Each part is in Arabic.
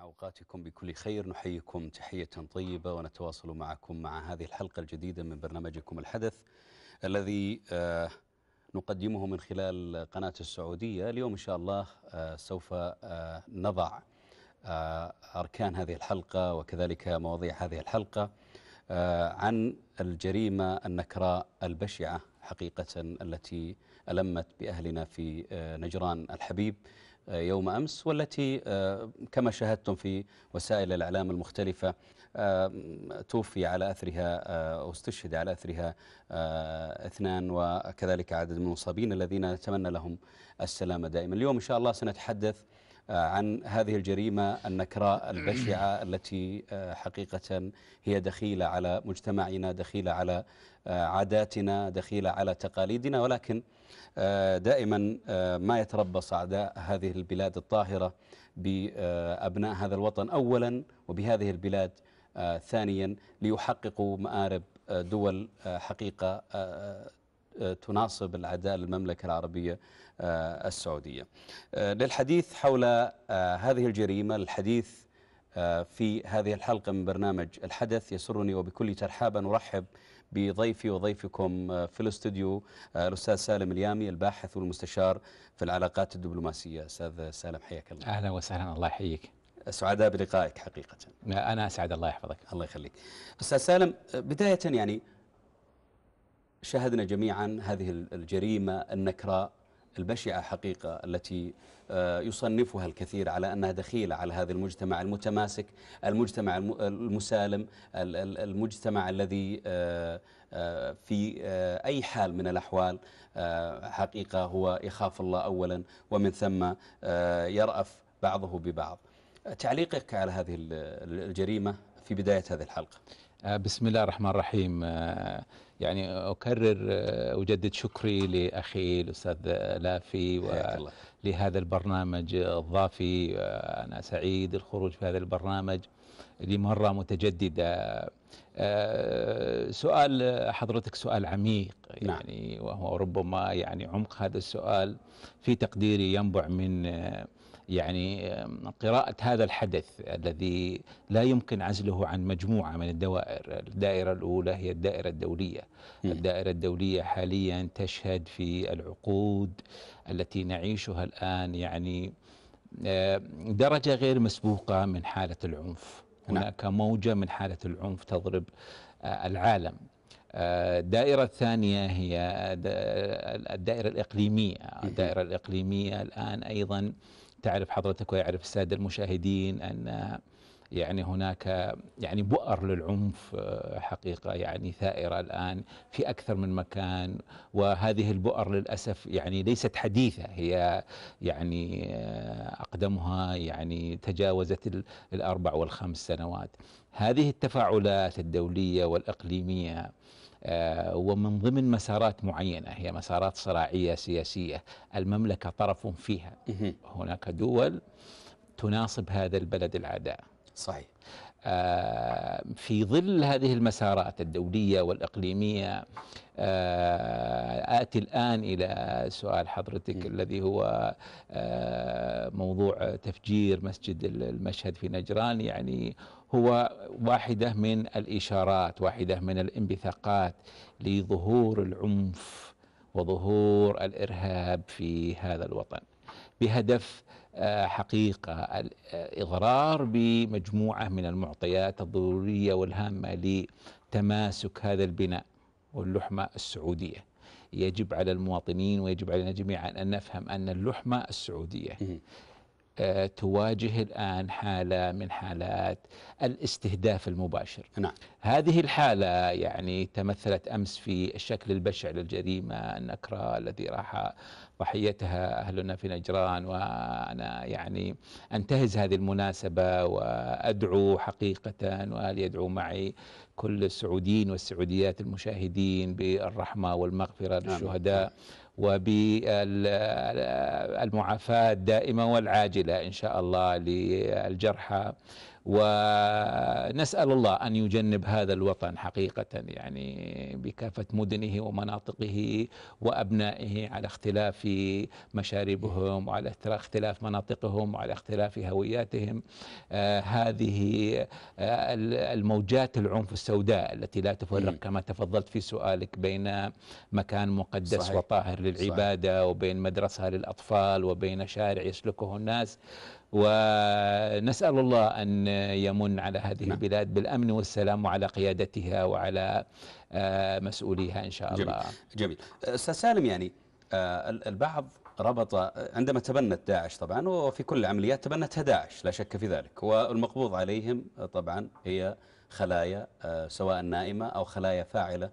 أوقاتكم بكل خير نحييكم تحية طيبة ونتواصل معكم مع هذه الحلقة الجديدة من برنامجكم الحدث الذي آه، نقدمه من خلال قناة السعودية اليوم إن شاء الله آه، سوف آه، نضع أركان هذه الحلقة وكذلك مواضيع هذه الحلقة عن الجريمة النكراء البشعة حقيقة التي ألمت بأهلنا في نجران الحبيب آه، يوم أمس والتي آه، كما شاهدتم في وسائل الإعلام المختلفة آه، توفي على أثرها أو استشهد على أثرها اثنان وكذلك عدد من المصابين الذين نتمنى لهم السلامة دائما اليوم إن شاء الله سنتحدث آه، عن هذه الجريمة النكراء البشعة التي آه، حقيقة هي دخيلة على مجتمعنا دخيلة على آه، عاداتنا دخيلة على تقاليدنا ولكن دائما ما يتربص أعداء هذه البلاد الطاهرة بأبناء هذا الوطن أولا وبهذه البلاد ثانيا ليحققوا مآرب دول حقيقة تناصب العداء للمملكة العربية آه، السعودية آه، للحديث حول آه، هذه الجريمة الحديث في هذه الحلقة من برنامج الحدث يسرني وبكل ترحابا أرحب بضيفي وضيفكم في الاستوديو الأستاذ سالم اليامي الباحث والمستشار في العلاقات الدبلوماسية أستاذ سالم حياك الله أهلا وسهلا الله يحييك سعداء بلقائك حقيقة أنا أسعد الله يحفظك الله يخليك أستاذ سالم بداية يعني شاهدنا جميعا هذه الجريمة النكراء البشعة حقيقة التي آه، يصنفها الكثير على أنها دخيلة على هذا المجتمع المتماسك المجتمع المسالم المجتمع الذي آه، آه، في أي حال من الأحوال حقيقة هو يخاف الله أولا ومن ثم يرأف بعضه ببعض تعليقك على هذه الجريمة في بداية هذه الحلقة بسم الله الرحمن الرحيم يعني أكرر آه، أجدد شكري لأخي الأستاذ لافي ولهذا البرنامج الضافي آه، أنا سعيد الخروج في هذا البرنامج لمرة متجددة آه، سؤال حضرتك سؤال عميق نعم. يعني وهو ربما يعني عمق هذا السؤال في تقديري ينبع من يعني قراءة هذا الحدث الذي لا يمكن عزله عن مجموعة من الدوائر الدائرة الأولى هي الدائرة الدولية الدائرة الدولية حاليا تشهد في العقود التي نعيشها الآن يعني درجة غير مسبوقة من حالة العنف نعم. هناك موجة من حالة العنف تضرب آه، العالم آه، الدائرة الثانية هي آه، الدائرة الإقليمية الدائرة الإقليمية الآن أيضا تعرف حضرتك ويعرف الساده المشاهدين ان يعني هناك يعني بؤر للعنف آه، حقيقة يعني ثائرة الآن في أكثر من مكان وهذه البؤر للأسف يعني ليست حديثة هي يعني آه، أقدمها يعني تجاوزت الأربع والخمس سنوات هذه التفاعلات الدولية والإقليمية آه، ومن ضمن مسارات معينة هي مسارات صراعية سياسية المملكة طرف فيها هناك دول تناصب هذا البلد العداء صحيح آه، في ظل هذه المسارات الدولية والإقليمية آه، آتي الآن إلى سؤال حضرتك م. الذي هو موضوع تفجير مسجد المشهد في نجران يعني هو واحدة من الإشارات واحدة من الانبثاقات لظهور العنف وظهور الإرهاب في هذا الوطن بهدف آه، حقيقة الإضرار بمجموعة من المعطيات الضرورية والهامة لتماسك هذا البناء واللحمة السعودية يجب على المواطنين ويجب علينا جميعا أن نفهم أن اللحمة السعودية تواجه الآن حالة من حالات الاستهداف المباشر نعم. هذه الحالة يعني تمثلت أمس في الشكل البشع للجريمة النكرة الذي راح ضحيتها أهلنا في نجران وأنا يعني أنتهز هذه المناسبة وأدعو حقيقة وأهل يدعو معي كل السعوديين والسعوديات المشاهدين بالرحمة والمغفرة للشهداء نعم. وبالمعافاة الدائمة والعاجلة إن شاء الله للجرحى ونسأل الله أن يجنب هذا الوطن حقيقة يعني بكافة مدنه ومناطقه وأبنائه على اختلاف مشاربهم وعلى اختلاف مناطقهم وعلى اختلاف هوياتهم آه هذه آه الموجات العنف السوداء التي لا تفرق كما تفضلت في سؤالك بين مكان مقدس صحيح. وطاهر للعبادة صحيح. وبين مدرسة للأطفال وبين شارع يسلكه الناس ونسأل الله أن يمن على هذه نعم. البلاد بالأمن والسلام وعلى قيادتها وعلى آه، مسؤوليها إن شاء الله جميل, جميل. أستاذ سالم يعني آه، البعض ربط عندما تبنت داعش طبعا وفي كل العمليات تبنتها داعش لا شك في ذلك والمقبوض عليهم طبعا هي خلايا آه، سواء نائمة أو خلايا فاعلة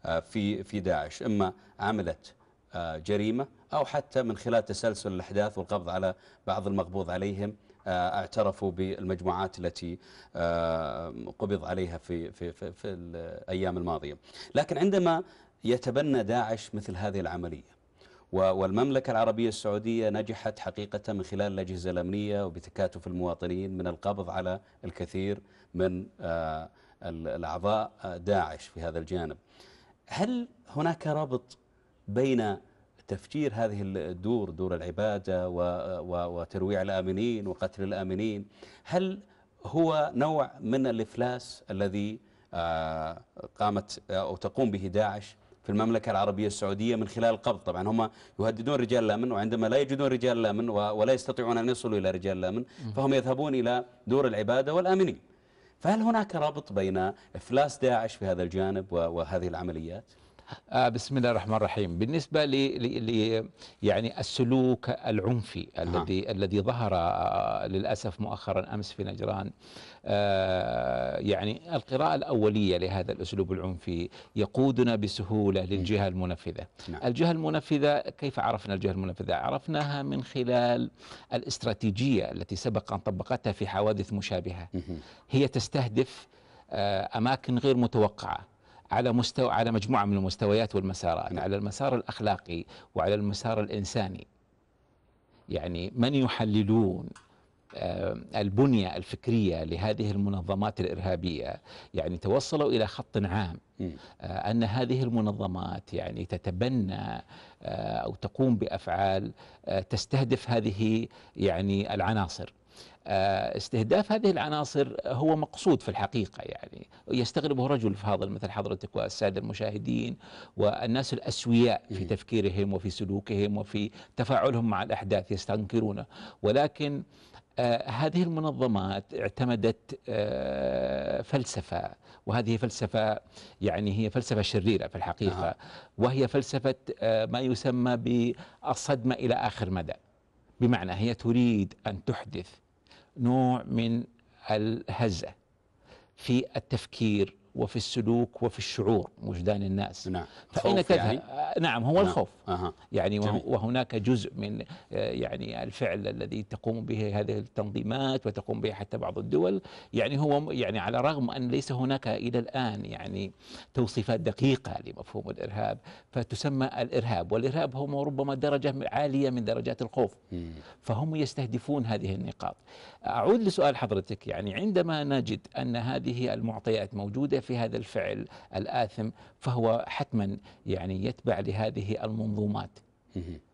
في في داعش إما عملت آه، جريمة أو حتى من خلال تسلسل الأحداث والقبض على بعض المقبوض عليهم آه، اعترفوا بالمجموعات التي آه، قبض عليها في, في, في, في الأيام الماضية لكن عندما يتبنى داعش مثل هذه العملية والمملكة العربية السعودية نجحت حقيقة من خلال الأجهزة الأمنية وبتكاتف المواطنين من القبض على الكثير من الأعضاء داعش في هذا الجانب هل هناك ربط بين تفجير هذه الدور دور العبادة وترويع الآمنين وقتل الآمنين هل هو نوع من الإفلاس الذي آه، قامت آه، أو تقوم به داعش في المملكة العربية السعودية من خلال القبض طبعا هم يهددون رجال الأمن وعندما لا يجدون رجال الأمن ولا يستطيعون أن يصلوا إلى رجال الأمن فهم يذهبون إلى دور العبادة والآمنين فهل هناك ربط بين إفلاس داعش في هذا الجانب وهذه العمليات؟ آه بسم الله الرحمن الرحيم بالنسبة ل يعني السلوك العنفي ها. الذي الذي ظهر آه للأسف مؤخرا أمس في نجران آه يعني القراءة الأولية لهذا الأسلوب العنفي يقودنا بسهولة للجهة المنفذة نعم. الجهة المنفذة كيف عرفنا الجهة المنفذة؟ عرفناها من خلال الاستراتيجية التي سبق أن طبقتها في حوادث مشابهة هي تستهدف آه، أماكن غير متوقعة على مستوى على مجموعه من المستويات والمسارات على المسار الاخلاقي وعلى المسار الانساني يعني من يحللون آه، البنية الفكرية لهذه المنظمات الإرهابية يعني توصلوا إلى خط عام آه، أن هذه المنظمات يعني تتبنى آه، أو تقوم بأفعال تستهدف هذه يعني العناصر آه، استهداف هذه العناصر هو مقصود في الحقيقة يعني يستغربه رجل فاضل مثل حضرتك والسادة المشاهدين والناس الأسوياء في تفكيرهم وفي سلوكهم وفي تفاعلهم مع الأحداث يستنكرونه ولكن آه، هذه المنظمات اعتمدت آه، فلسفة وهذه فلسفة يعني هي فلسفة شريرة في الحقيقة نعم. وهي فلسفة ما يسمى بالصدمة إلى آخر مدى بمعنى هي تريد أن تحدث نوع من الهزة في التفكير وفي السلوك وفي الشعور وجدان الناس نعم فأين تذهب يعني؟ آه، نعم هو نعم الخوف أه. يعني جميل. وهناك جزء من آه، يعني الفعل الذي تقوم به هذه التنظيمات وتقوم به حتى بعض الدول يعني هو يعني على الرغم أن ليس هناك إلى الآن يعني توصيفات دقيقة لمفهوم الإرهاب فتسمى الإرهاب والإرهاب هم ربما درجة عالية من درجات الخوف مم. فهم يستهدفون هذه النقاط أعود لسؤال حضرتك يعني عندما نجد أن هذه المعطيات موجودة في هذا الفعل الاثم فهو حتما يعني يتبع لهذه المنظومات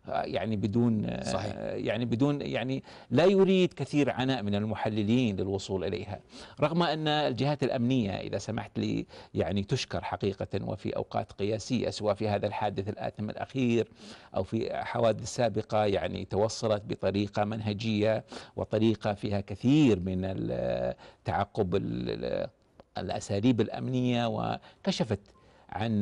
آه، يعني بدون آه، صحيح. يعني بدون يعني لا يريد كثير عناء من المحللين للوصول اليها رغم ان الجهات الامنيه اذا سمحت لي يعني تشكر حقيقه وفي اوقات قياسيه سواء في هذا الحادث الاثم الاخير او في حوادث سابقه يعني توصلت بطريقه منهجيه وطريقه فيها كثير من آه، تعقب الأساليب الأمنية وكشفت عن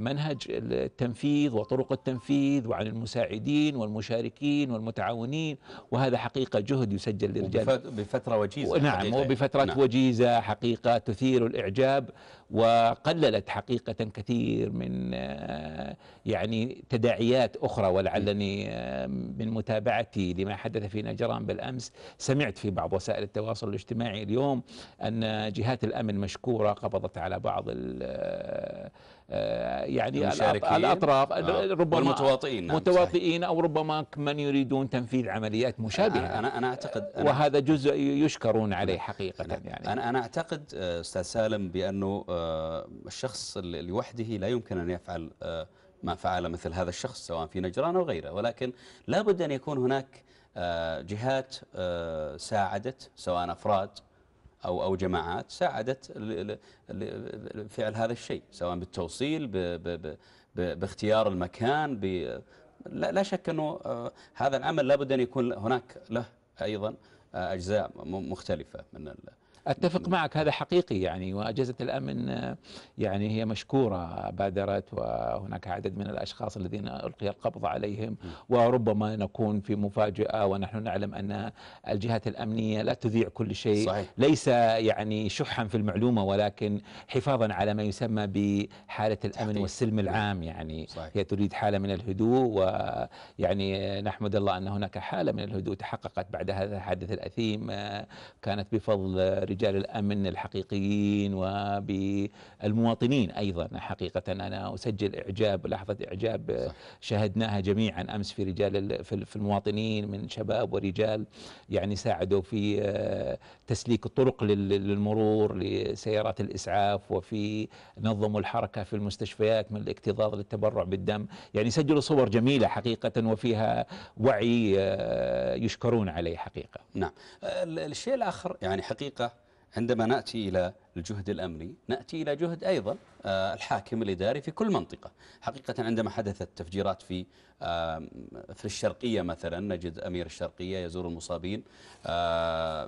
منهج التنفيذ وطرق التنفيذ وعن المساعدين والمشاركين والمتعاونين وهذا حقيقة جهد يسجل للرجال بفترة وجيزة نعم وبفترة نعم. وجيزة حقيقة تثير الإعجاب وقللت حقيقة كثير من آه، يعني تداعيات أخرى ولعلني آه، من متابعتي لما حدث في نجران بالأمس سمعت في بعض وسائل التواصل الاجتماعي اليوم أن جهات الأمن مشكورة قبضت على بعض آه، آه، يعني الاطراف آه، ربما المتواطئين نعم، متواطئين او ربما من يريدون تنفيذ عمليات مشابهه انا انا اعتقد أنا وهذا جزء يشكرون عليه حقيقه أنا يعني انا انا اعتقد آه، استاذ سالم بانه الشخص لوحده لا يمكن ان يفعل ما فعل مثل هذا الشخص سواء في نجران او غيره ولكن لابد ان يكون هناك جهات ساعدت سواء افراد أو, أو جماعات ساعدت فعل هذا الشيء سواء بالتوصيل باختيار المكان لا شك أنه آه، هذا العمل لابد أن يكون هناك له أيضا آه، أجزاء مختلفة من اتفق نعم. معك هذا حقيقي يعني واجهزه الامن آه، يعني هي مشكوره بادرت وهناك عدد من الاشخاص الذين القي القبض عليهم نعم. وربما نكون في مفاجاه ونحن نعلم ان الجهات الامنيه لا تذيع كل شيء صحيح. ليس يعني شحا في المعلومه ولكن حفاظا على ما يسمى بحاله الامن تحقيق. والسلم العام يعني صحيح. هي تريد حاله من الهدوء ويعني نحمد الله ان هناك حاله من الهدوء تحققت بعد هذا الحادث الاثيم آه، كانت بفضل برجال الامن الحقيقيين وبالمواطنين ايضا حقيقه انا اسجل اعجاب لحظه اعجاب صح. جميعا امس في رجال في المواطنين من شباب ورجال يعني ساعدوا في آه، تسليك الطرق للمرور لسيارات الاسعاف وفي نظموا الحركه في المستشفيات من الاكتظاظ للتبرع بالدم يعني سجلوا صور جميله حقيقه وفيها وعي آه، يشكرون عليه حقيقه نعم آه، الشيء الاخر يعني حقيقه عندما نأتي إلى الجهد الأمني نأتي إلى جهد أيضا آه، الحاكم الإداري في كل منطقة حقيقة عندما حدثت تفجيرات في في الشرقية مثلا نجد أمير الشرقية يزور المصابين آه،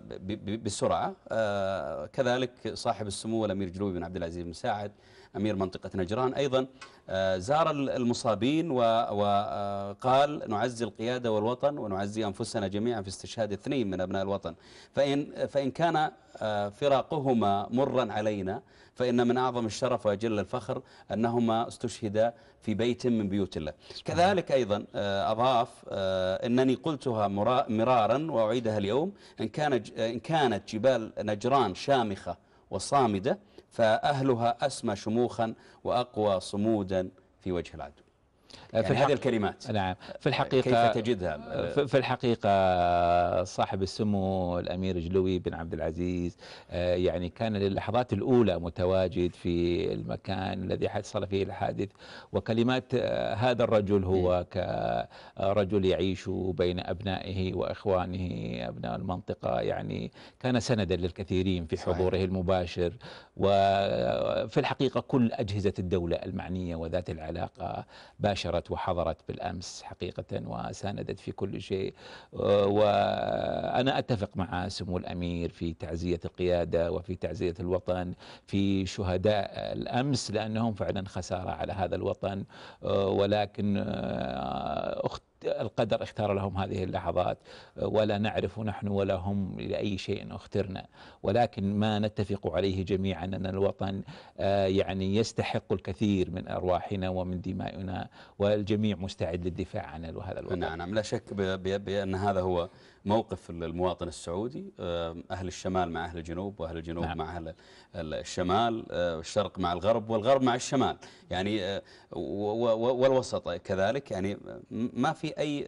بسرعة آه، كذلك صاحب السمو الأمير جلوي بن عبد العزيز بن ساعد أمير منطقة نجران أيضا آه، زار المصابين وقال آه، نعزي القيادة والوطن ونعزي أنفسنا جميعا في استشهاد اثنين من أبناء الوطن فإن, فإن كان آه، فراقهما مرا علينا فإن من أعظم الشرف وأجل الفخر أنهما استشهدا في بيت من بيوت الله كذلك أيضا أضاف أنني قلتها مرارا وأعيدها اليوم إن, إن كانت جبال نجران شامخة وصامدة فأهلها أسمى شموخا وأقوى صمودا في وجه العدو آه، يعني في هذه الكلمات نعم في آه، الحقيقة كيف تجدها في الحقيقة صاحب السمو الأمير جلوي بن عبد العزيز آه، يعني كان للحظات الأولى متواجد في المكان الذي حصل فيه الحادث وكلمات هذا الرجل هو كرجل يعيش بين أبنائه وإخوانه أبناء المنطقة يعني كان سندا للكثيرين في حضوره المباشر وفي الحقيقة كل أجهزة الدولة المعنية وذات العلاقة باشرت وحضرت بالأمس حقيقة وساندت في كل شيء آه، وأنا أتفق مع سمو الأمير في تعزية القيادة وفي تعزية الوطن في شهداء الأمس لأنهم فعلا خسارة على هذا الوطن آه، ولكن آه، أخت القدر اختار لهم هذه اللحظات ولا نعرف نحن ولا هم لأي شيء اخترنا ولكن ما نتفق عليه جميعا أن الوطن آه، يعني يستحق الكثير من أرواحنا ومن دمائنا والجميع مستعد للدفاع عن هذا الوطن نعم, نعم، لا شك بأن هذا هو موقف المواطن السعودي أهل الشمال مع أهل الجنوب وأهل الجنوب نعم. مع أهل الشمال آه، الشرق مع الغرب والغرب مع الشمال يعني آه، والوسط كذلك يعني آه، ما في أي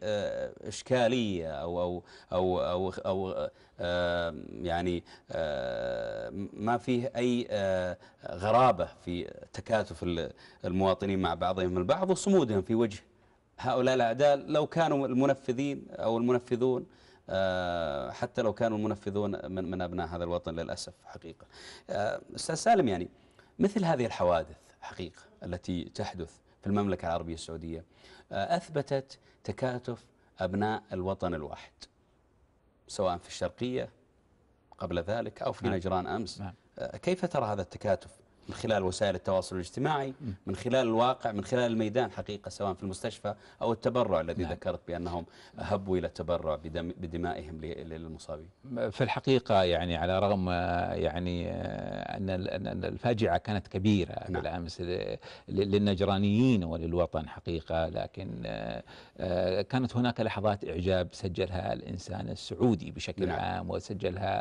إشكالية أو أو أو أو, أو يعني ما فيه أي غرابة في تكاتف المواطنين مع بعضهم البعض وصمودهم في وجه هؤلاء الأعداء لو كانوا المنفذين أو المنفذون آه، حتى لو كانوا المنفذون من, من أبناء هذا الوطن للأسف حقيقة آه، أستاذ سالم يعني مثل هذه الحوادث حقيقة التي تحدث في المملكة العربية السعودية آه، أثبتت تكاتف أبناء الوطن الواحد سواء في الشرقية قبل ذلك أو في نعم. نجران أمس نعم. كيف ترى هذا التكاتف من خلال وسائل التواصل الاجتماعي من خلال الواقع من خلال الميدان حقيقة سواء في المستشفى أو التبرع الذي نعم. ذكرت بأنهم هبوا إلى التبرع بدم بدمائهم للمصابين في الحقيقة يعني على رغم يعني آه، أن الفاجعة كانت كبيرة نعم. بالأمس للنجرانيين وللوطن حقيقة لكن آه، آه، كانت هناك لحظات إعجاب سجلها الإنسان السعودي بشكل نعم. عام وسجلها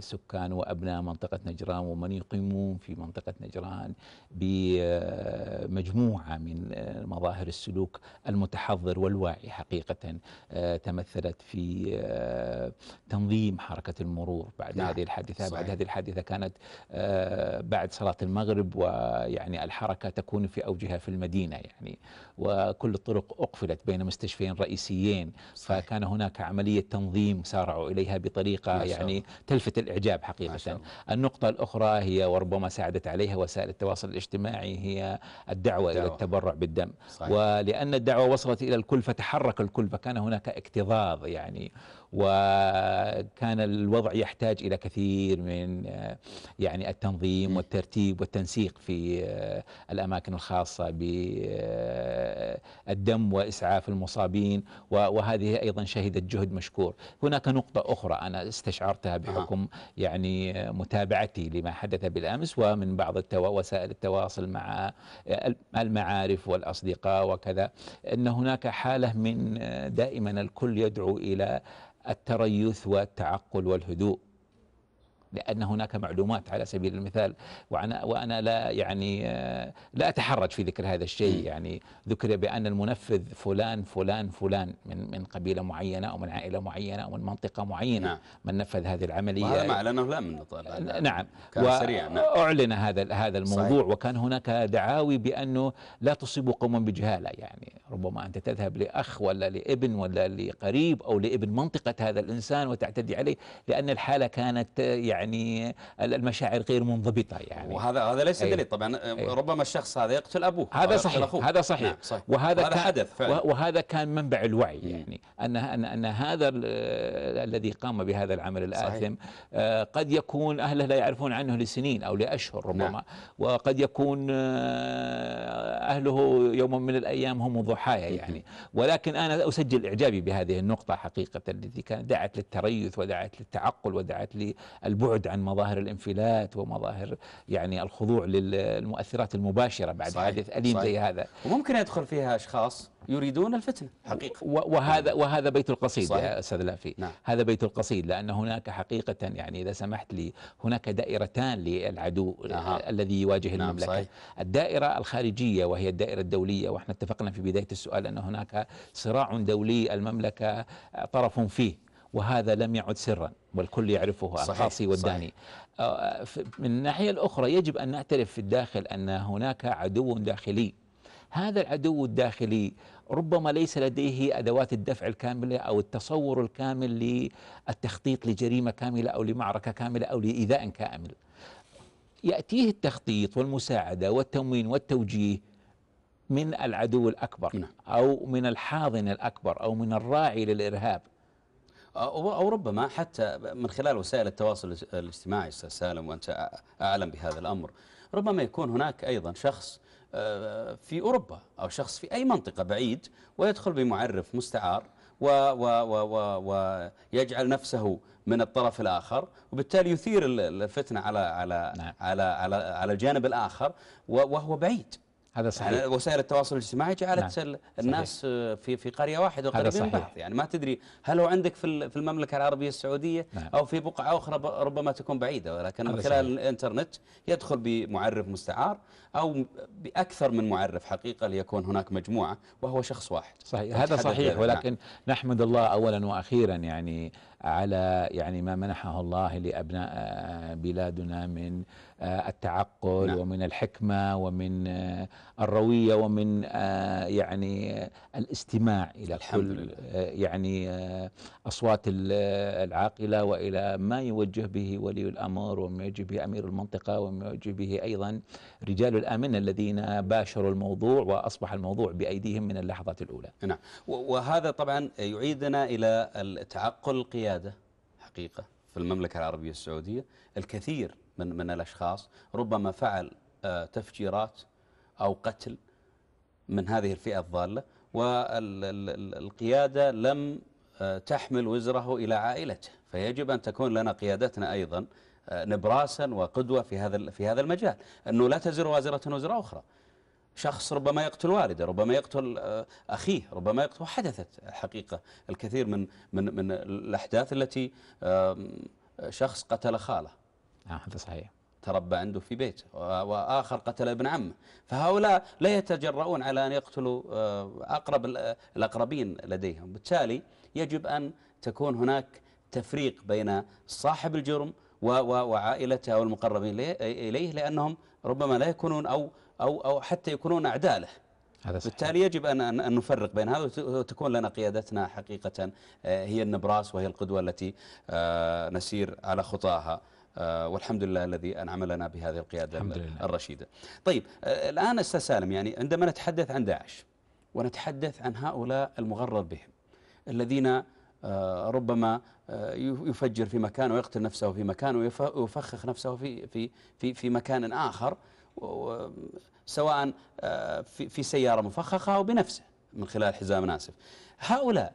سكان وأبناء منطقة نجران ومن يقيمون في منطقة نجران بمجموعة من مظاهر السلوك المتحضر والواعي حقيقة آه، تمثلت في آه، تنظيم حركة المرور بعد نعم. هذه الحادثة صحيح. بعد هذه الحادثة كانت آه، بعد صلاة المغرب ويعني الحركة تكون في أوجها في المدينة يعني وكل الطرق أقفلت بين مستشفيين رئيسيين صحيح. فكان هناك عملية تنظيم سارعوا إليها بطريقة يعني تلفت الإعجاب حقيقة النقطة الأخرى هي وربما ساعدت عليها وسائل التواصل الاجتماعي هي الدعوة, الدعوة. إلى التبرع بالدم صحيح. ولأن الدعوة وصلت إلى الكل فتحرك الكل فكان هناك اكتظاظ يعني وكان الوضع يحتاج إلى كثير من يعني التنظيم والترتيب والتنسيق في الأماكن الخاصة بالدم وإسعاف المصابين وهذه أيضا شهدت جهد مشكور هناك نقطة أخرى أنا استشعرتها بحكم يعني متابعتي لما حدث بالأمس ومن بعض التوا وسائل التواصل مع المعارف والأصدقاء وكذا أن هناك حالة من دائما الكل يدعو إلى التريث والتعقل والهدوء لأن هناك معلومات على سبيل المثال وأنا, وأنا لا يعني آه، لا أتحرج في ذكر هذا الشيء يعني ذكر بأن المنفذ فلان فلان فلان من من قبيلة معينة أو من عائلة معينة أو من منطقة معينة نعم. من نفذ هذه العملية هذا ما أعلنه لا من نعم كان سريع نعم. أعلن هذا هذا الموضوع صحيح. وكان هناك دعاوي بأنه لا تصيب قوما بجهالة يعني ربما أنت تذهب لأخ ولا لابن ولا لقريب أو لابن منطقة هذا الإنسان وتعتدي عليه لأن الحالة كانت آه، يعني يعني المشاعر غير منضبطه يعني وهذا هذا ليس دليل طبعا ربما الشخص هذا يقتل ابوه هذا صحيح أخوه. هذا صحيح, نعم صحيح وهذا, وهذا حدث فعلا وهذا كان منبع الوعي يعني ان ان ان هذا الذي قام بهذا العمل الاثم صحيح. آه، قد يكون اهله لا يعرفون عنه لسنين او لاشهر نعم. ربما نعم. وقد يكون آه، اهله يوما من الايام هم ضحايا يعني ولكن انا اسجل اعجابي بهذه النقطه حقيقه التي كانت دعت للتريث ودعت للتعقل ودعت للبعد البعد عن مظاهر الانفلات ومظاهر يعني الخضوع للمؤثرات المباشرة بعد صحيح حادث أليم صحيح زي هذا وممكن يدخل فيها أشخاص يريدون الفتنة حقيقة وهذا نعم. وهذا بيت القصيد صحيح. يا أستاذ لافي نعم. هذا بيت القصيد لأن هناك حقيقة يعني إذا سمحت لي هناك دائرتان للعدو أه. الذي يواجه نعم المملكة صحيح. الدائرة الخارجية وهي الدائرة الدولية وإحنا اتفقنا في بداية السؤال أن هناك صراع دولي المملكة طرف فيه وهذا لم يعد سرا والكل يعرفه صحيح القاصي والداني صحيح آه، من الناحية الأخرى يجب أن نعترف في الداخل أن هناك عدو داخلي هذا العدو الداخلي ربما ليس لديه أدوات الدفع الكاملة أو التصور الكامل للتخطيط لجريمة كاملة أو لمعركة كاملة أو لإيذاء كامل يأتيه التخطيط والمساعدة والتموين والتوجيه من العدو الأكبر نعم. أو من الحاضن الأكبر أو من الراعي للإرهاب أو ربما حتى من خلال وسائل التواصل الاجتماعي أستاذ سالم وأنت أعلم بهذا الأمر ربما يكون هناك أيضا شخص آه، في أوروبا أو شخص في أي منطقة بعيد ويدخل بمعرف مستعار ويجعل نفسه من الطرف الآخر وبالتالي يثير الفتنة على على نعم. على على, على الجانب الآخر وهو بعيد هذا صحيح وسائل التواصل الاجتماعي جعلت نعم. الناس صحيح. آه، في في قريه واحده وقريبين من بعض يعني ما تدري هل هو عندك في في المملكه العربيه السعوديه نعم. او في بقعه اخرى ربما تكون بعيده ولكن من خلال صحيح. الانترنت يدخل بمعرف مستعار او باكثر من معرف حقيقه ليكون هناك مجموعه وهو شخص واحد صحيح هذا صحيح نعم. ولكن نعم. نحمد الله اولا واخيرا يعني على يعني ما منحه الله لابناء آه، بلادنا من آه، التعقل نعم. ومن الحكمه ومن آه، الروية ومن آه، يعني آه، الاستماع إلى كل آه، يعني أصوات العاقلة وإلى ما يوجه به ولي الأمر وما يوجه به أمير المنطقة وما يوجه به أيضا رجال الأمن الذين باشروا الموضوع وأصبح الموضوع بأيديهم من اللحظة الأولى نعم وهذا طبعا يعيدنا إلى تعقل القيادة حقيقة في المملكة العربية السعودية الكثير من من الأشخاص ربما فعل تفجيرات أو قتل من هذه الفئة الضالة والقيادة لم آه، تحمل وزره إلى عائلته فيجب أن تكون لنا قيادتنا أيضا آه، نبراسا وقدوة في هذا في هذا المجال أنه لا تزر وازرة وزر أخرى شخص ربما يقتل والده ربما يقتل آه، أخيه ربما يقتل حدثت الحقيقة الكثير من من من الأحداث التي شخص قتل خاله هذا صحيح تربى عنده في بيته وآخر قتل ابن عمه فهؤلاء لا يتجرؤون على أن يقتلوا آه، أقرب الأقربين لديهم بالتالي يجب أن تكون هناك تفريق بين صاحب الجرم وعائلته أو المقربين إليه لأنهم ربما لا يكونون أو, أو, أو حتى يكونون أعداء له هذا صحيح. بالتالي يجب أن نفرق بين هذا وتكون لنا قيادتنا حقيقة آه، هي النبراس وهي القدوة التي آه، نسير على خطاها آه، والحمد لله الذي أنعم لنا بهذه القيادة الرشيدة طيب آه، الآن أستاذ سالم يعني عندما نتحدث عن داعش ونتحدث عن هؤلاء المغرر بهم الذين آه، ربما يفجر في مكان ويقتل نفسه في مكان ويفخخ نفسه في في في في مكان آخر سواء في في سيارة مفخخة أو بنفسه من خلال حزام ناسف هؤلاء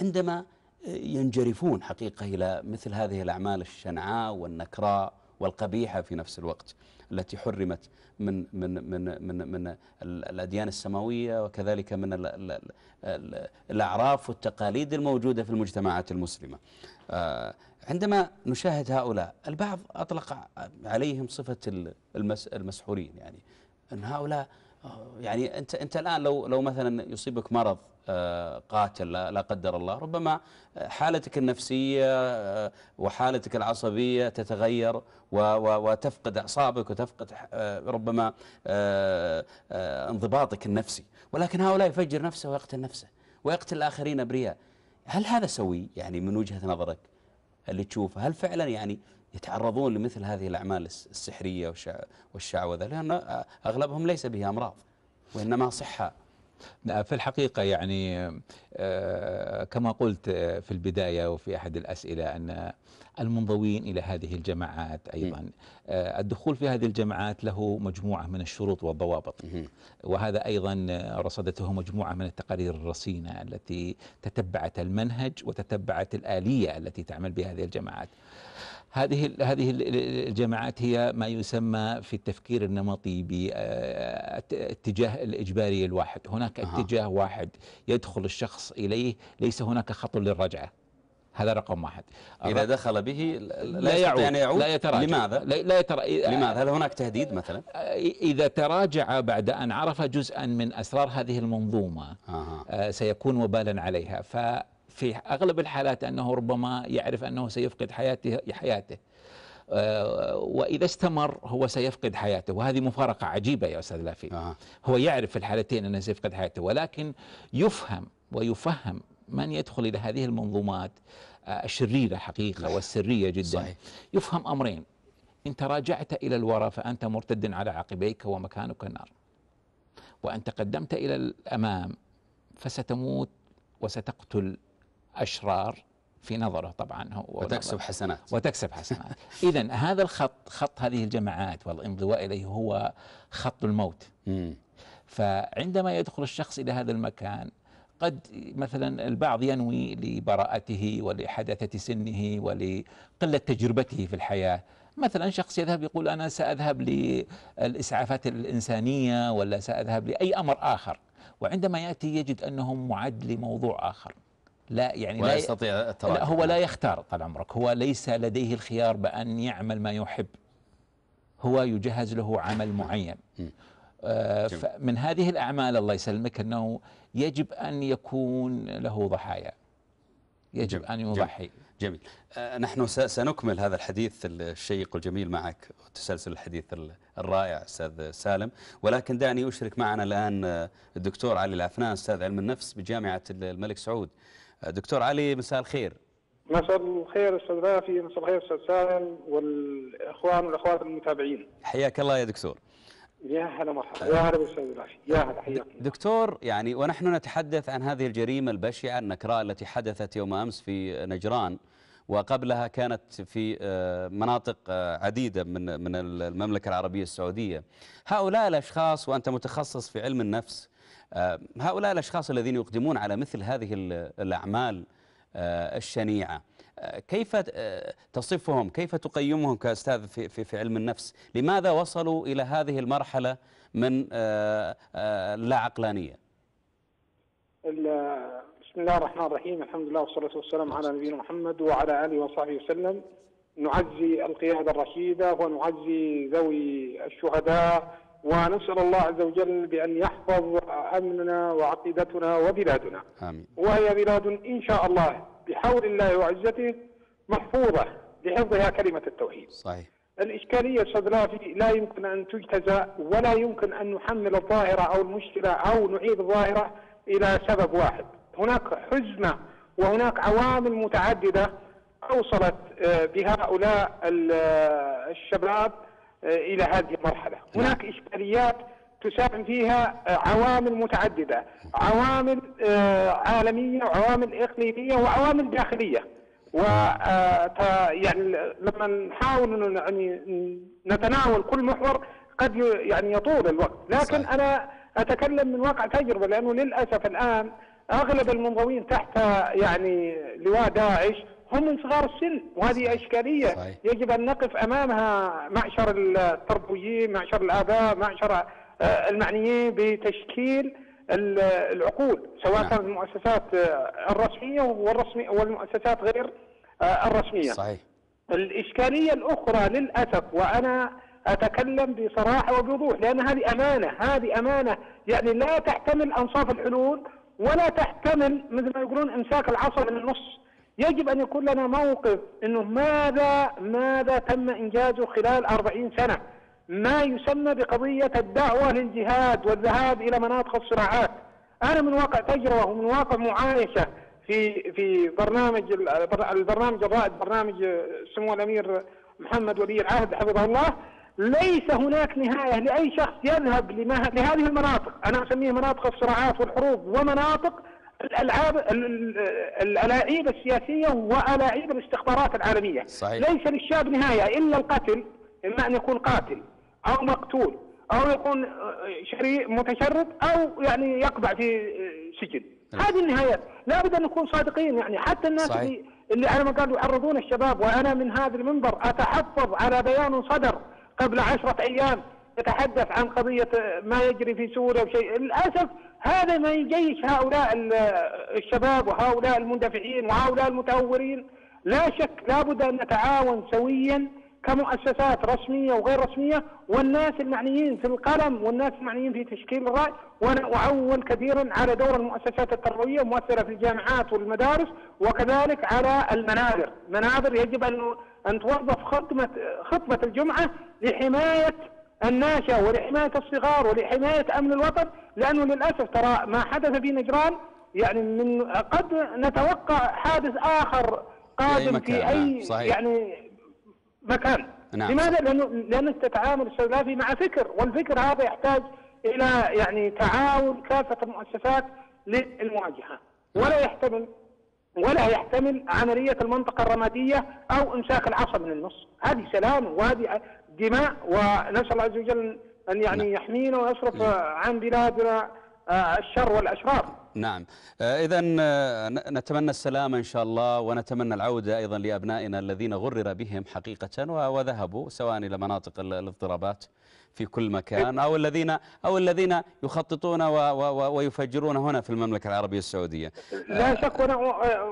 عندما ينجرفون حقيقة إلى مثل هذه الأعمال الشنعاء والنكراء والقبيحة في نفس الوقت التي حرمت من من من من من الأديان السماوية وكذلك من الأعراف والتقاليد الموجودة في المجتمعات المسلمة آه، عندما نشاهد هؤلاء البعض أطلق عليهم صفة المسحورين يعني أن هؤلاء يعني انت انت الان لو لو مثلا يصيبك مرض آه، قاتل لا قدر الله ربما آه، حالتك النفسيه آه، وحالتك العصبيه تتغير وتفقد اعصابك وتفقد ربما انضباطك النفسي ولكن هؤلاء يفجر نفسه ويقتل نفسه ويقتل الاخرين ابرياء هل هذا سوي يعني من وجهه نظرك اللي تشوفه هل فعلا يعني يتعرضون لمثل هذه الأعمال السحرية والشعوذة لأن أغلبهم ليس به أمراض وإنما صحة في الحقيقة يعني آه، كما قلت آه، في البداية وفي أحد الأسئلة أن المنضوين إلى هذه الجماعات أيضا آه، الدخول في هذه الجماعات له مجموعة من الشروط والضوابط وهذا أيضا رصدته مجموعة من التقارير الرصينة التي تتبعت المنهج وتتبعت الآلية التي تعمل بهذه الجماعات هذه هذه الجماعات هي ما يسمى في التفكير النمطي باتجاه آه، الاجباري الواحد، هناك أه. اتجاه واحد يدخل الشخص اليه ليس هناك خط للرجعه. هذا رقم واحد إذا دخل به لا, لا يعود, يعني يعود لا يتراجع لماذا؟ لا, لا يترا... لماذا؟ هل هناك تهديد مثلا؟ آه، إذا تراجع بعد أن عرف جزءا من أسرار هذه المنظومة آه. سيكون وبالا عليها ف في اغلب الحالات انه ربما يعرف انه سيفقد حياته حياته آه، واذا استمر هو سيفقد حياته وهذه مفارقه عجيبه يا استاذ لافي آه. هو يعرف في الحالتين انه سيفقد حياته ولكن يفهم ويفهم من يدخل الى هذه المنظومات آه، الشريره حقيقه والسريه جدا صحيح. يفهم امرين ان تراجعت الى الوراء فانت مرتد على عقبيك ومكانك النار وان تقدمت الى الامام فستموت وستقتل أشرار في نظره طبعا هو وتكسب حسنات وتكسب حسنات إذا هذا الخط خط هذه الجماعات والانضواء إليه هو خط الموت فعندما يدخل الشخص إلى هذا المكان قد مثلا البعض ينوي لبراءته ولحداثة سنه ولقلة تجربته في الحياة مثلا شخص يذهب يقول أنا سأذهب للإسعافات الإنسانية ولا سأذهب لأي أمر آخر وعندما يأتي يجد أنه معد لموضوع آخر لا يعني لا يستطيع التراجع لا هو لا يختار طال عمرك هو ليس لديه الخيار بأن يعمل ما يحب هو يجهز له عمل معين آه، من هذه الأعمال الله يسلمك أنه يجب أن يكون له ضحايا يجب جميل. أن يضحي جميل, جميل. آه، نحن سنكمل هذا الحديث الشيق والجميل معك وتسلسل الحديث الرائع أستاذ سالم ولكن دعني أشرك معنا الآن آه، الدكتور علي العفنان أستاذ علم النفس بجامعة الملك سعود دكتور علي مساء الخير مساء الخير استاذ رافي مساء الخير استاذ سالم والاخوان والاخوات المتابعين حياك الله يا دكتور يا هلا مرحبا يا هلا استاذ رافي يا هلا حياك دكتور يعني ونحن نتحدث عن هذه الجريمه البشعه النكراء التي حدثت يوم امس في نجران وقبلها كانت في آه، مناطق آه، عديدة من من المملكة العربية السعودية هؤلاء الأشخاص وأنت متخصص في علم النفس آه، هؤلاء الأشخاص الذين يقدمون على مثل هذه الأعمال آه، الشنيعة آه، كيف تصفهم كيف تقيمهم كأستاذ في, في, علم النفس لماذا وصلوا إلى هذه المرحلة من لا عقلانية بسم الله الرحمن الرحيم الحمد لله والصلاة والسلام على نبينا محمد وعلى آله وصحبه وسلم نعزي القيادة الرشيدة ونعزي ذوي الشهداء ونسأل الله عز وجل بأن يحفظ أمننا وعقيدتنا وبلادنا آمين. وهي بلاد إن شاء الله بحول الله وعزته محفوظة لحفظها كلمة التوحيد صحيح الإشكالية أستاذ لافي لا يمكن أن تجتزى ولا يمكن أن نحمل الظاهرة أو المشكلة أو نعيد الظاهرة إلى سبب واحد هناك حزمة وهناك عوامل متعددة أوصلت آه، بهؤلاء آه، الشباب آه، الى هذه المرحله، نعم. هناك اشكاليات تساهم فيها آه، عوامل متعدده، عوامل آه، عالميه وعوامل اقليميه وعوامل داخليه. و يعني لما نحاول ان نتناول كل محور قد يعني يطول الوقت، لكن انا اتكلم من واقع تجربه لانه للاسف الان اغلب المنضوين تحت يعني لواء داعش هم من صغار السن وهذه اشكاليه صحيح. يجب ان نقف امامها معشر التربويين معشر الاباء معشر آه، المعنيين بتشكيل العقول سواء نعم. كانت المؤسسات آه، الرسميه والرسمي والمؤسسات غير آه، الرسميه صحيح الاشكاليه الاخرى للاسف وانا اتكلم بصراحه وبوضوح لان هذه امانه هذه امانه يعني لا تحتمل انصاف الحلول ولا تحتمل مثل ما يقولون امساك العصا من النص يجب أن يكون لنا موقف أنه ماذا ماذا تم إنجازه خلال أربعين سنة ما يسمى بقضية الدعوة للجهاد والذهاب إلى مناطق الصراعات أنا من واقع تجربة ومن واقع معايشة في في برنامج البرنامج الرائد برنامج سمو الأمير محمد ولي العهد حفظه الله ليس هناك نهاية لأي شخص يذهب لهذه المناطق أنا أسميها مناطق الصراعات والحروب ومناطق الالعاب الالاعيب السياسيه والاعيب الاستخبارات العالميه صحيح. ليس للشاب نهايه الا القتل اما ان يكون قاتل او مقتول او يكون متشرد او يعني يقبع في سجن نعم. هذه النهايات لابد ان نكون صادقين يعني حتى الناس صحيح. اللي اللي على ما قالوا يعرضون الشباب وانا من هذا المنبر اتحفظ على بيان صدر قبل عشرة ايام يتحدث عن قضية ما يجري في سوريا وشيء للأسف هذا ما يجيش هؤلاء الشباب وهؤلاء المندفعين وهؤلاء المتهورين لا شك لابد أن نتعاون سويا كمؤسسات رسمية وغير رسمية والناس المعنيين في القلم والناس المعنيين في تشكيل الرأي وأنا أعول كثيرا على دور المؤسسات التربوية المؤثرة في الجامعات والمدارس وكذلك على المنابر مناظر يجب أن أن توظف خطمة خطبة الجمعة لحماية الناشئة ولحماية الصغار ولحماية أمن الوطن لأنه للأسف ترى ما حدث في نجران يعني من قد نتوقع حادث آخر قادم في أي, في أي نعم، صحيح. يعني مكان نعم. لماذا؟ لأنه لأنه التعامل السلافي مع فكر والفكر هذا يحتاج إلى يعني تعاون كافة المؤسسات للمواجهة نعم. ولا يحتمل ولا يحتمل عملية المنطقة الرمادية أو إمساك العصا من النص هذه سلام وهذه دماء ونسال الله عز وجل ان يعني نعم. يحمينا ويصرف نعم. عن بلادنا آه، الشر والاشرار. نعم آه، اذا آه، نتمنى السلام ان شاء الله ونتمنى العوده ايضا لابنائنا الذين غرر بهم حقيقه وذهبوا سواء الى مناطق الاضطرابات في كل مكان أو الذين أو الذين يخططون و و ويفجرون هنا في المملكة العربية السعودية لا شك وأنا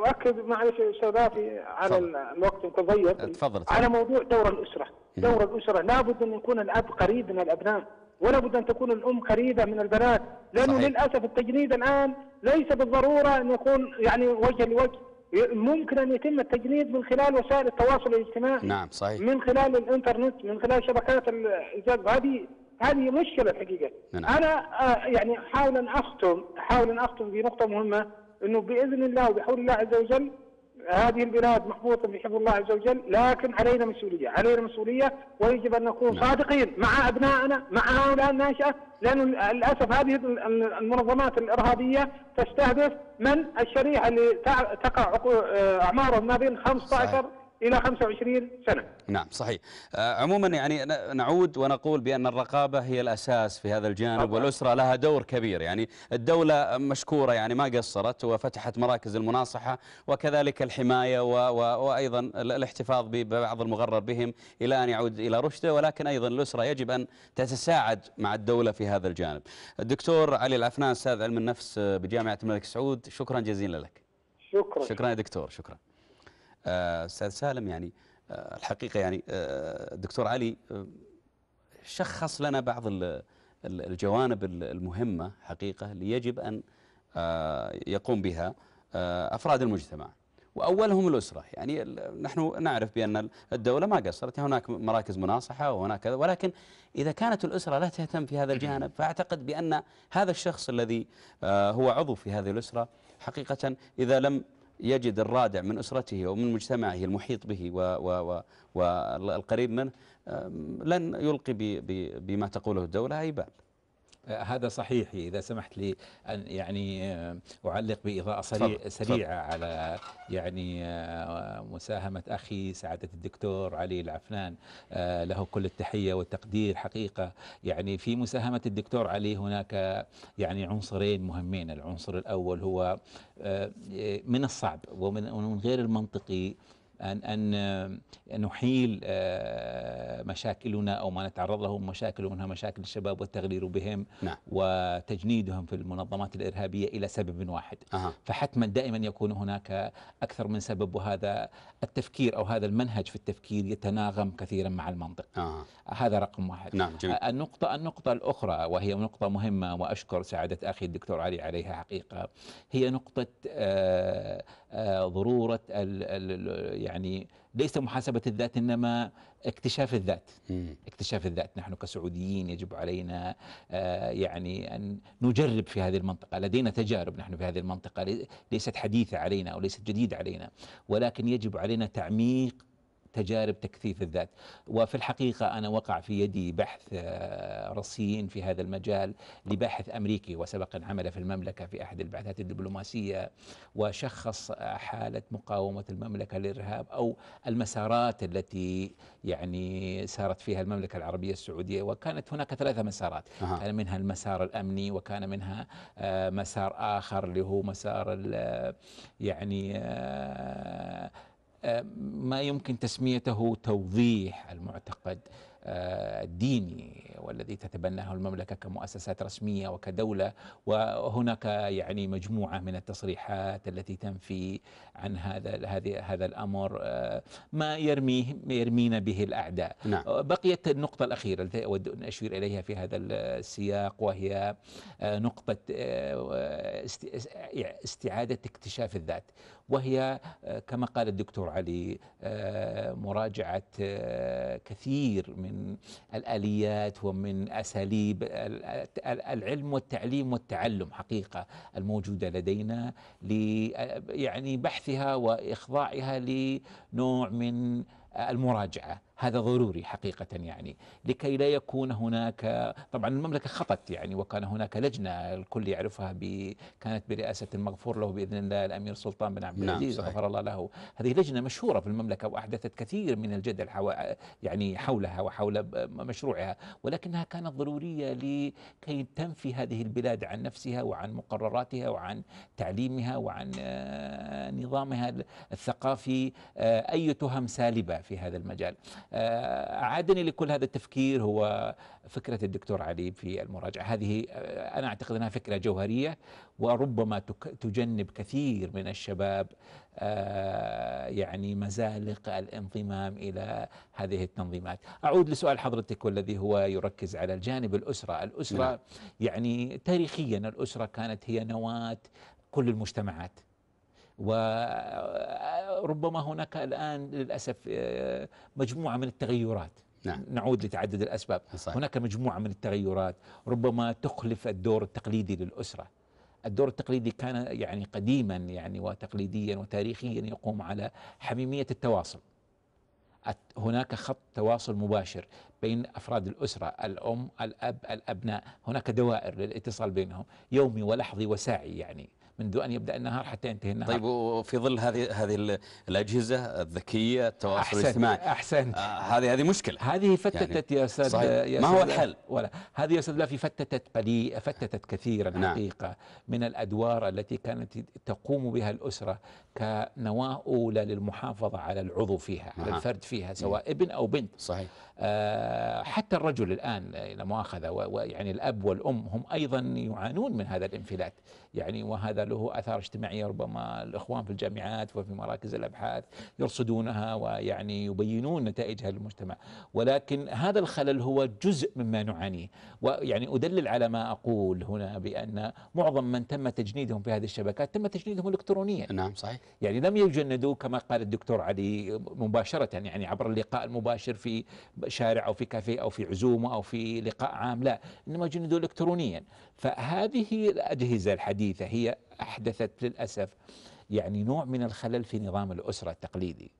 أؤكد معلش أستاذاتي على الوقت المتضيق تفضل على موضوع دور الأسرة إيه. دور الأسرة لابد أن يكون الأب قريب من الأبناء ولا بد أن تكون الأم قريبة من البنات لأنه صحيح. للأسف التجنيد الآن ليس بالضرورة أن يكون يعني وجه لوجه ممكن ان يتم التجنيد من خلال وسائل التواصل الاجتماعي نعم صحيح من خلال الانترنت من خلال شبكات الحجاب هذه هذه مشكله الحقيقه نعم. انا آه، يعني احاول ان اختم احاول ان اختم بنقطه مهمه انه باذن الله وبحول الله عز وجل هذه البلاد محبوطة بحفظ الله عز وجل لكن علينا مسؤولية علينا مسؤولية ويجب أن نكون نعم. صادقين مع أبنائنا مع هؤلاء الناشئة لأن للأسف هذه المنظمات الإرهابية تستهدف من الشريحة اللي تقع آه، أعمارهم ما بين 15 صحيح. الى 25 سنه. نعم صحيح. آه، عموما يعني نعود ونقول بان الرقابه هي الاساس في هذا الجانب طبعا. والاسره لها دور كبير يعني الدوله مشكوره يعني ما قصرت وفتحت مراكز المناصحه وكذلك الحمايه و و وايضا الاحتفاظ ببعض المغرر بهم الى ان يعود الى رشده ولكن ايضا الاسره يجب ان تتساعد مع الدوله في هذا الجانب. الدكتور علي العفنان استاذ علم النفس بجامعه الملك سعود شكرا جزيلا لك. شكرا شكرا يا دكتور شكرا. آه، استاذ سالم يعني آه، الحقيقه يعني الدكتور آه، علي شخص لنا بعض الجوانب المهمه حقيقه اللي يجب ان يقوم بها افراد المجتمع واولهم الاسره يعني نحن نعرف بان الدوله ما قصرت يعني هناك مراكز مناصحه وهناك كذا ولكن اذا كانت الاسره لا تهتم في هذا الجانب فاعتقد بان هذا الشخص الذي هو عضو في هذه الاسره حقيقه اذا لم يجد الرادع من أسرته ومن مجتمعه المحيط به والقريب منه لن يلقي بما تقوله الدولة أي بال آه، هذا صحيح اذا سمحت لي ان يعني آه، اعلق باضاءه سريع سريعه على يعني آه، مساهمه اخي سعاده الدكتور علي العفنان له كل التحيه والتقدير حقيقه يعني في مساهمه الدكتور علي هناك يعني عنصرين مهمين العنصر الاول هو من الصعب ومن غير المنطقي أن أن آه، نحيل آه، مشاكلنا أو ما نتعرض له مشاكل منها مشاكل الشباب والتغرير بهم نعم. وتجنيدهم في المنظمات الإرهابية إلى سبب واحد أه. فحتما دائما يكون هناك أكثر من سبب وهذا التفكير أو هذا المنهج في التفكير يتناغم كثيرا مع المنطق أه. هذا رقم واحد نعم جميل. آه، النقطة النقطة الأخرى وهي نقطة مهمة وأشكر سعادة أخي الدكتور علي عليها حقيقة هي نقطة آه، ضروره ال ال يعني ليس محاسبه الذات انما اكتشاف الذات اكتشاف الذات نحن كسعوديين يجب علينا آه، يعني ان نجرب في هذه المنطقه لدينا تجارب نحن في هذه المنطقه ليست حديثه علينا او ليست جديده علينا ولكن يجب علينا تعميق تجارب تكثيف الذات وفي الحقيقة أنا وقع في يدي بحث آه، رصين في هذا المجال لباحث أمريكي وسبق أن عمل في المملكة في أحد البعثات الدبلوماسية وشخص حالة مقاومة المملكة للإرهاب أو المسارات التي يعني سارت فيها المملكة العربية السعودية وكانت هناك ثلاثة مسارات أه. كان منها المسار الأمني وكان منها آه، مسار آخر اللي هو مسار آه، يعني آه، ما يمكن تسميته توضيح المعتقد آه، الديني والذي تتبناه المملكه كمؤسسات رسميه وكدوله وهناك يعني مجموعه من التصريحات التي تنفي عن هذا هذه هذا الامر آه، ما يرميه يرمينا به الاعداء نعم. بقيت النقطه الاخيره التي اود ان اشير اليها في هذا السياق وهي نقطه يعني استعاده اكتشاف الذات وهي آه، كما قال الدكتور علي آه، مراجعة آه، كثير من الآليات ومن أساليب العلم والتعليم والتعلم حقيقة الموجودة لدينا يعني بحثها وإخضاعها لنوع من المراجعه هذا ضروري حقيقة يعني لكي لا يكون هناك طبعا المملكة خطت يعني وكان هناك لجنة الكل يعرفها ب كانت برئاسة المغفور له بإذن الله الأمير سلطان بن عبد نعم، العزيز نعم غفر الله له هذه لجنة مشهورة في المملكة وأحدثت كثير من الجدل حو... يعني حولها وحول مشروعها ولكنها كانت ضرورية لكي تنفي هذه البلاد عن نفسها وعن مقرراتها وعن تعليمها وعن آه، نظامها الثقافي آه، أي تهم سالبة في هذا المجال آه، عادني لكل هذا التفكير هو فكرة الدكتور علي في المراجعة هذه آه، أنا أعتقد أنها فكرة جوهرية وربما تجنب كثير من الشباب آه، يعني مزالق الانضمام إلى هذه التنظيمات أعود لسؤال حضرتك والذي هو يركز على الجانب الأسرة الأسرة نعم. يعني تاريخيا الأسرة كانت هي نواة كل المجتمعات وربما هناك الآن للأسف آه، مجموعة من التغيرات نعم. نعود لتعدد الأسباب صحيح. هناك مجموعة من التغيرات ربما تخلف الدور التقليدي للأسرة الدور التقليدي كان يعني قديما يعني وتقليديا وتاريخيا يقوم على حميمية التواصل هناك خط تواصل مباشر بين افراد الاسره، الام، الاب، الابناء، هناك دوائر للاتصال بينهم يومي ولحظي وساعي يعني. منذ أن يبدأ النهار حتى ينتهي النهار طيب وفي ظل هذه هذه الأجهزة الذكية التواصل الاجتماعي احسنت آه، هذه هذه مشكلة هذه يعني فتتت يعني يا أستاذ ما هو الحل؟ ولا هذه يا أستاذ في فتتت بلي فتتت كثيرا نعم. حقيقة من الأدوار التي كانت تقوم بها الأسرة كنواة أولى للمحافظة على العضو فيها على نعم. الفرد فيها نعم. سواء ابن أو بنت صحيح آه، حتى الرجل الآن لا مؤاخذة ويعني الأب والأم هم أيضا يعانون من هذا الانفلات يعني وهذا له اثار اجتماعيه ربما الاخوان في الجامعات وفي مراكز الابحاث يرصدونها ويعني يبينون نتائجها للمجتمع ولكن هذا الخلل هو جزء مما نعانيه ويعني ادلل على ما اقول هنا بان معظم من تم تجنيدهم في هذه الشبكات تم تجنيدهم الكترونيا نعم صحيح يعني لم يجندوا كما قال الدكتور علي مباشره يعني عبر اللقاء المباشر في شارع او في كافيه او في عزومه او في لقاء عام لا انما جندوا الكترونيا فهذه الأجهزة الحديثة هي أحدثت للأسف يعني نوع من الخلل في نظام الأسرة التقليدي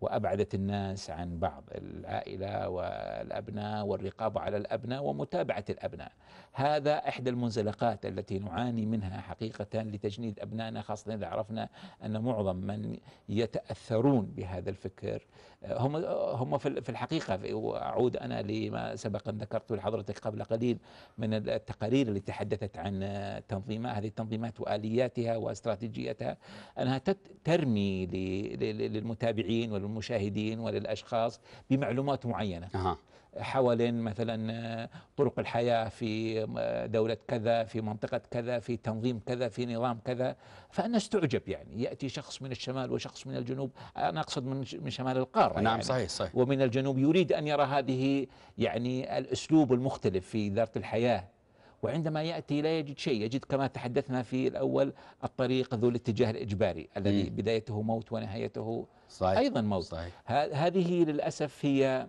وأبعدت الناس عن بعض العائلة والأبناء والرقابة على الأبناء ومتابعة الأبناء هذا إحدى المنزلقات التي نعاني منها حقيقة لتجنيد أبنائنا خاصة إذا عرفنا أن معظم من يتأثرون بهذا الفكر آه، هم هم في الحقيقة وأعود أنا لما سبق أن ذكرته لحضرتك قبل قليل من التقارير التي تحدثت عن تنظيمات هذه التنظيمات وآلياتها واستراتيجيتها أنها ترمي للمتابعين وال للمشاهدين وللاشخاص بمعلومات معينه أه. حوالين مثلا آه، طرق الحياه في آه، دوله كذا في منطقه كذا في تنظيم كذا في نظام كذا فانا استعجب يعني ياتي شخص من الشمال وشخص من الجنوب انا اقصد من من شمال القاره نعم يعني صحيح صحيح ومن الجنوب يريد ان يرى هذه يعني الاسلوب المختلف في اداره الحياه وعندما يأتي لا يجد شيء يجد كما تحدثنا في الأول الطريق ذو الاتجاه الإجباري الذي م. بدايته موت ونهايته صحيح. أيضا موت صحيح. هذه للأسف هي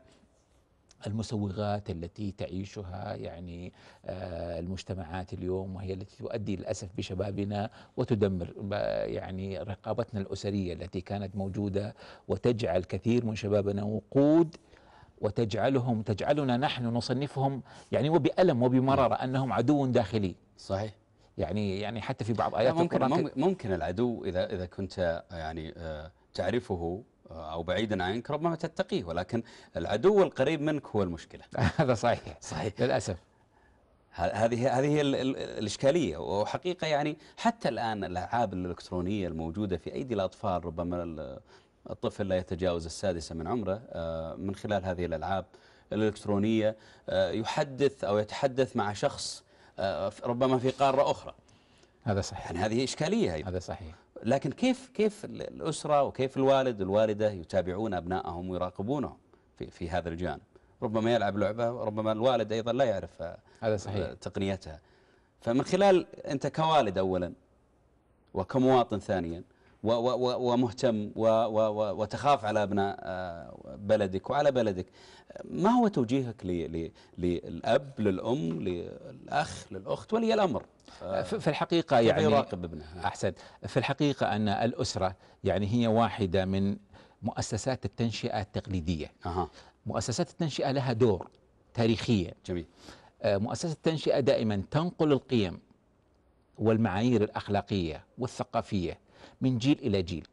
المسوغات التي تعيشها يعني آه، المجتمعات اليوم وهي التي تؤدي للاسف بشبابنا وتدمر يعني رقابتنا الاسريه التي كانت موجوده وتجعل كثير من شبابنا وقود وتجعلهم تجعلنا نحن نصنفهم يعني وبألم وبمرارة نعم. أنهم عدو داخلي صحيح يعني يعني حتى في بعض آيات ممكن القرآن ممكن العدو إذا إذا كنت يعني آه، تعرفه آه، أو بعيدا عنك ربما تتقيه ولكن العدو القريب منك هو المشكلة هذا صحيح صحيح للأسف هذه هذه الاشكاليه وحقيقه يعني حتى الان الالعاب الالكترونيه الموجوده في ايدي الاطفال ربما الطفل لا يتجاوز السادسة من عمره آه، من خلال هذه الألعاب الإلكترونية آه، يحدث أو يتحدث مع شخص آه، ربما في قارة أخرى هذا صحيح يعني هذه إشكالية أيضا هذا صحيح لكن كيف كيف الأسرة وكيف الوالد والوالدة يتابعون أبنائهم ويراقبونهم في في هذا الجانب ربما يلعب لعبة ربما الوالد أيضا لا يعرف هذا صحيح تقنيتها فمن خلال أنت كوالد أولا وكمواطن ثانيا ومهتم وتخاف على ابناء آه، بلدك وعلى بلدك ما هو توجيهك للأب للأم للأخ للأخت ولي الأمر آه، في الحقيقة يعني يراقب ابنه أحسن في الحقيقة أن الأسرة يعني هي واحدة من مؤسسات التنشئة التقليدية أه. مؤسسات التنشئة لها دور تاريخية جميل آه، مؤسسة التنشئة دائما تنقل القيم والمعايير الأخلاقية والثقافية من جيل إلى جيل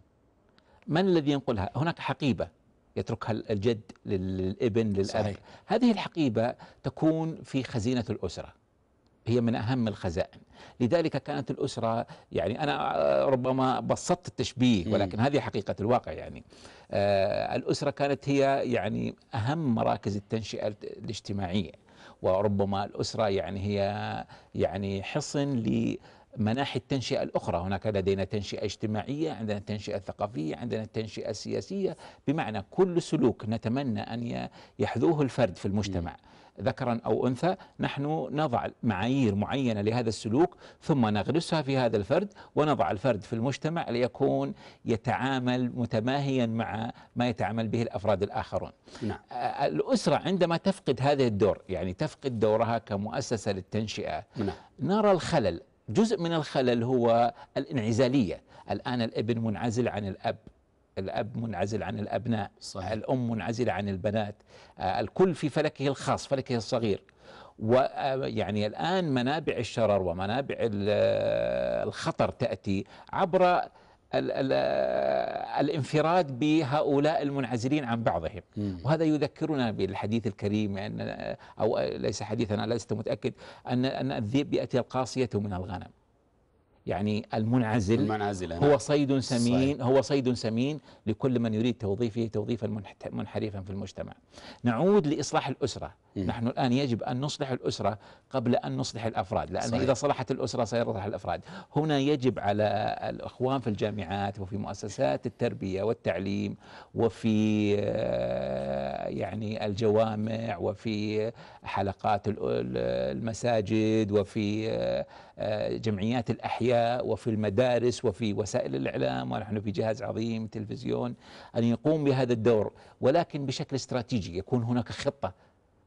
من الذي ينقلها هناك حقيبة يتركها الجد للابن للأب صحيح. هذه الحقيبة تكون في خزينة الأسرة هي من أهم الخزائن لذلك كانت الأسرة يعني أنا ربما بسطت التشبيه ولكن هذه حقيقة الواقع يعني آه الأسرة كانت هي يعني أهم مراكز التنشئة الاجتماعية وربما الأسرة يعني هي يعني حصن ل مناحي التنشئة الأخرى هناك لدينا تنشئة اجتماعية عندنا تنشئة ثقافية عندنا تنشئة سياسية بمعنى كل سلوك نتمنى أن يحذوه الفرد في المجتمع ذكرا أو أنثى نحن نضع معايير معينة لهذا السلوك ثم نغرسها في هذا الفرد ونضع الفرد في المجتمع ليكون يتعامل متماهيا مع ما يتعامل به الأفراد الآخرون نعم. الأسرة عندما تفقد هذا الدور يعني تفقد دورها كمؤسسة للتنشئة نعم. نرى الخلل جزء من الخلل هو الانعزالية الآن الابن منعزل عن الأب الأب منعزل عن الأبناء صحيح. الأم منعزلة عن البنات آه، الكل في فلكه الخاص فلكه الصغير ويعني آه، الآن منابع الشرر ومنابع آه، الخطر تأتي عبر الانفراد بهؤلاء المنعزلين عن بعضهم وهذا يذكرنا بالحديث الكريم أن أو ليس حديثنا لست متأكد أن الذئب يأتي القاصية من الغنم يعني المنعزل, المنعزل هو صيد سمين صحيح. هو صيد سمين لكل من يريد توظيفه توظيفا منحرفا في المجتمع. نعود لاصلاح الاسره، م. نحن الان يجب ان نصلح الاسره قبل ان نصلح الافراد، لان صحيح. اذا صلحت الاسره سيصلح الافراد. هنا يجب على الاخوان في الجامعات وفي مؤسسات التربيه والتعليم وفي آه، يعني الجوامع وفي حلقات المساجد وفي آه، آه، جمعيات الأحياء وفي المدارس وفي وسائل الإعلام ونحن في جهاز عظيم تلفزيون أن يقوم بهذا الدور ولكن بشكل استراتيجي يكون هناك خطة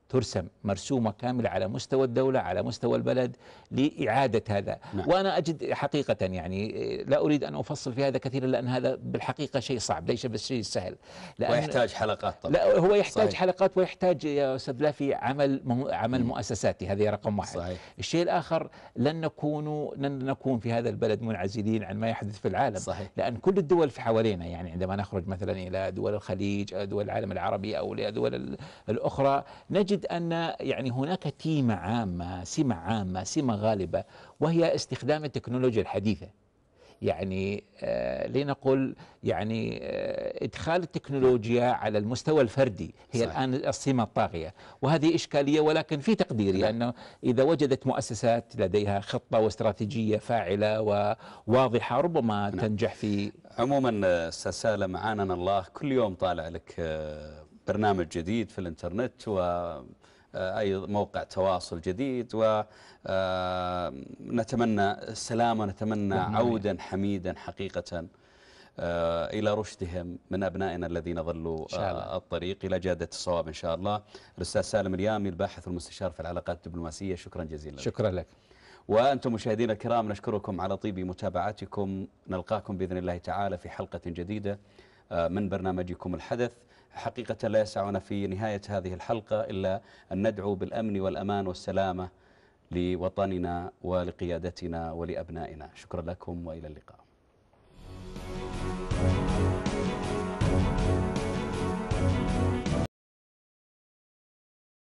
ترسم مرسومة كاملة على مستوى الدولة على مستوى البلد لإعادة هذا نعم. وأنا أجد حقيقة يعني لا أريد أن أفصل في هذا كثيرا لأن هذا بالحقيقة شيء صعب ليس بالشيء السهل ويحتاج حلقات طبعا لا هو يحتاج صحيح. حلقات ويحتاج يا أستاذ لافي عمل عمل مؤسساتي هذه رقم واحد صحيح. الشيء الآخر لن نكون لن نكون في هذا البلد منعزلين عن ما يحدث في العالم صحيح. لأن كل الدول في حوالينا يعني عندما نخرج مثلا إلى دول الخليج دول العالم العربي أو إلى دول الأخرى نجد نجد أن يعني هناك تيمة عامة سمة عامة سمة غالبة وهي استخدام التكنولوجيا الحديثة يعني آه لنقل يعني آه ادخال التكنولوجيا على المستوى الفردي هي صحيح. الان السمه الطاغيه وهذه اشكاليه ولكن في تقديري نعم. انه اذا وجدت مؤسسات لديها خطه واستراتيجيه فاعله وواضحه ربما لا. نعم. تنجح في عموما استاذ آه، سالم عاننا الله كل يوم طالع لك آه، برنامج جديد في الانترنت و آه، أي موقع تواصل جديد آه، ونتمنى السلام نعم. ونتمنى عودا حميدا حقيقة آه، إلى رشدهم من أبنائنا الذين ظلوا الطريق إلى جادة الصواب إن شاء الله الأستاذ سالم اليامي الباحث والمستشار في العلاقات الدبلوماسية شكرا جزيلا لك شكرا لك وأنتم مشاهدينا الكرام نشكركم على طيب متابعتكم نلقاكم بإذن الله تعالى في حلقة جديدة من برنامجكم الحدث حقيقة لا يسعنا في نهاية هذه الحلقة إلا أن ندعو بالأمن والأمان والسلامة لوطننا ولقيادتنا ولأبنائنا شكرا لكم وإلى اللقاء